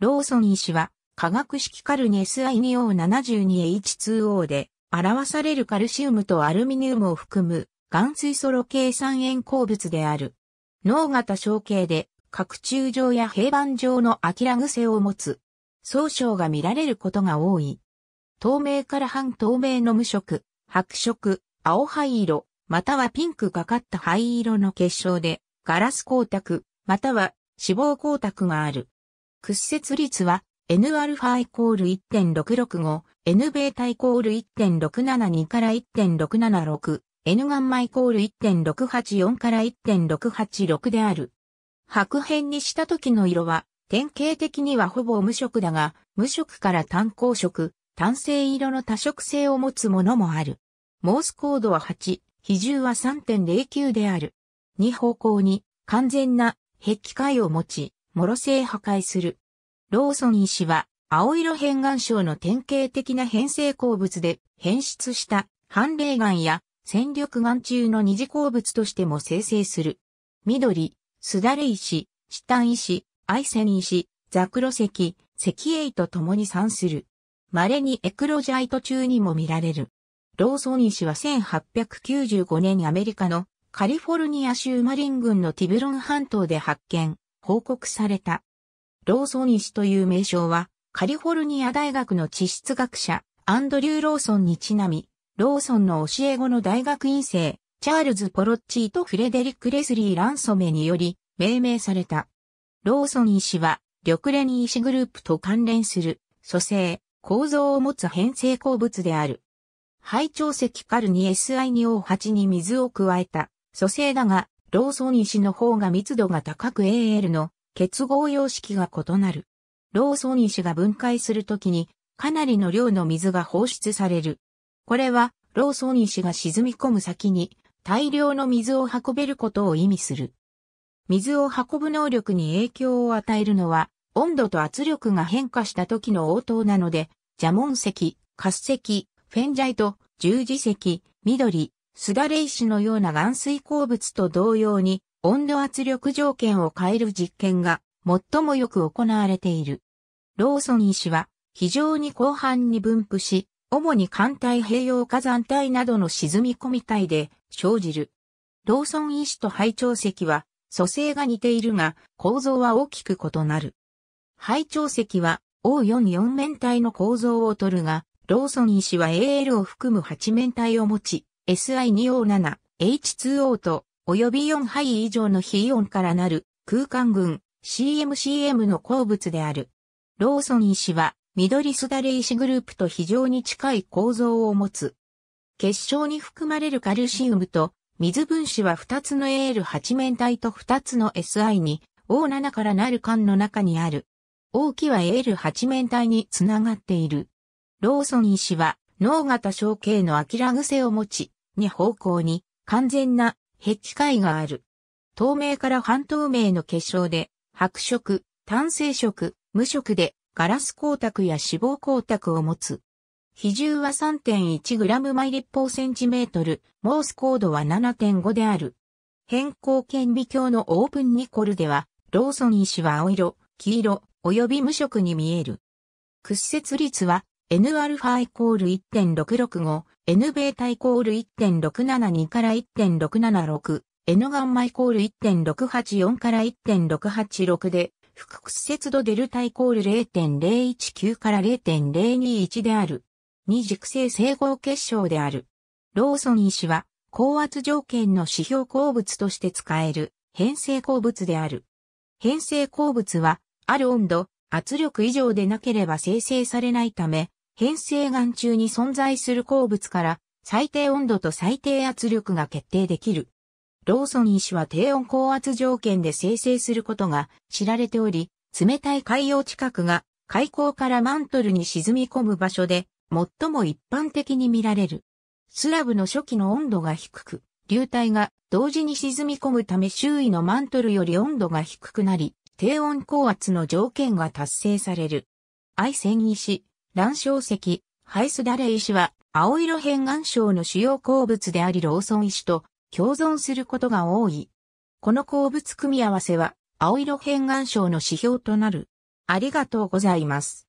ローソン医師は、化学式カルネ SiNO72H2O で、表されるカルシウムとアルミニウムを含む、含水素ロ系酸塩鉱物である。脳型小径で、角柱状や平板状のアキラ癖を持つ。総称が見られることが多い。透明から半透明の無色、白色、青灰色、またはピンクかかった灰色の結晶で、ガラス光沢、または脂肪光沢がある。屈折率は Nα イコール1.665、Nβ イコール1.672から1.676、Nγ イコール1.684から1.686である。白変にした時の色は、典型的にはほぼ無色だが、無色から単光色、単性色の多色性を持つものもある。モースコードは8、比重は3.09である。2方向に完全な壁械を持ち、諸星破壊する。ローソン医師は、青色変眼症の典型的な変性鉱物で変質した反霊眼や戦力眼中の二次鉱物としても生成する。緑、すだれ石、シタン石、アイセン石、ザクロ石、石英と共に産する。稀にエクロジャイト中にも見られる。ローソン医師は1895年アメリカのカリフォルニア州マリン郡のティブロン半島で発見、報告された。ローソン医師という名称は、カリフォルニア大学の地質学者、アンドリュー・ローソンにちなみ、ローソンの教え子の大学院生、チャールズ・ポロッチーとフレデリック・レスリー・ランソメにより、命名された。ローソン医師は、緑レニ医師グループと関連する、組成、構造を持つ変成鉱物である。肺腸石カルに SI2O8 に水を加えた、組成だが、ローソン石の方が密度が高く AL の結合様式が異なる。ローソン石が分解するときにかなりの量の水が放出される。これはローソン石が沈み込む先に大量の水を運べることを意味する。水を運ぶ能力に影響を与えるのは温度と圧力が変化した時の応答なので、蛇紋石、滑石、フェンジャイト、十字石、緑、すだれ石のような岩水鉱物と同様に温度圧力条件を変える実験が最もよく行われている。ローソン石は非常に広範に分布し、主に艦隊併用火山帯などの沈み込み帯で生じる。ローソン石と配長石は組成が似ているが構造は大きく異なる。配長石は O44 面体の構造をとるが、ローソン石は AL を含む8面体を持ち、SI2O7、H2O と、及び4杯以上の非音からなる空間群 CMCM の鉱物である。ローソン石は緑すだれ石グループと非常に近い構造を持つ。結晶に含まれるカルシウムと水分子は2つの AL8 面体と2つの SI に O7 からなる管の中にある。大きは AL8 面体につながっている。ローソン師は脳型小径の明癖を持ち、に方向に完全な壁機械界がある。透明から半透明の結晶で、白色、単性色、無色でガラス光沢や脂肪光沢を持つ。比重は 3.1g 毎立方センチメートル、モースコードは7.5である。変更顕微鏡のオープンニコルでは、ローソン石は青色、黄色、及び無色に見える。屈折率は Nα イコール1.665、Nβ イコール1.672から1.676、Nγ イコール1.684から1.686で、複屈折度デルタイコール0.019から0.021である。二軸性整合結晶である。ローソン医師は、高圧条件の指標鉱物として使える、変性鉱物である。変性鉱物は、ある温度、圧力以上でなければ生成されないため、変成岩中に存在する鉱物から最低温度と最低圧力が決定できる。ローソン石は低温高圧条件で生成することが知られており、冷たい海洋近くが海溝からマントルに沈み込む場所で最も一般的に見られる。スラブの初期の温度が低く、流体が同時に沈み込むため周囲のマントルより温度が低くなり、低温高圧の条件が達成される。愛泉石、卵小石、ハイスダレ石は、青色変顔症の主要鉱物でありローソン石と共存することが多い。この鉱物組み合わせは、青色変顔症の指標となる。ありがとうございます。